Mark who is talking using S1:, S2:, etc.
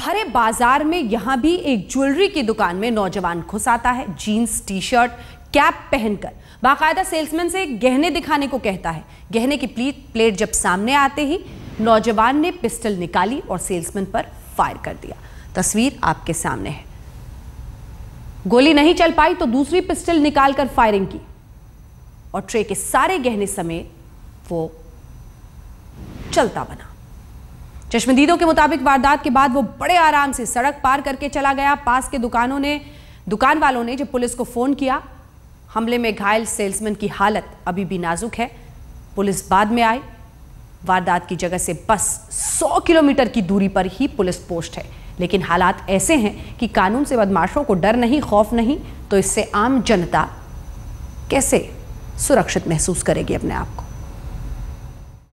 S1: भरे बाजार में यहां भी एक ज्वेलरी की दुकान में नौजवान घुस आता है जीन्स टी शर्ट कैप पहनकर बाकायदा सेल्समैन से गहने दिखाने को कहता है गहने की प्लीट प्लेट जब सामने आते ही नौजवान ने पिस्टल निकाली और सेल्समैन पर फायर कर दिया तस्वीर आपके सामने है गोली नहीं चल पाई तो दूसरी पिस्टल निकालकर फायरिंग की और ट्रे के सारे गहने समेत वो चलता बना चश्मदीदों के मुताबिक वारदात के बाद वो बड़े आराम से सड़क पार करके चला गया पास के दुकानों ने दुकान वालों ने जब पुलिस को फ़ोन किया हमले में घायल सेल्समैन की हालत अभी भी नाजुक है पुलिस बाद में आई वारदात की जगह से बस 100 किलोमीटर की दूरी पर ही पुलिस पोस्ट है लेकिन हालात ऐसे हैं कि कानून से बदमाशों को डर नहीं खौफ नहीं तो इससे आम जनता कैसे सुरक्षित महसूस करेगी अपने आप को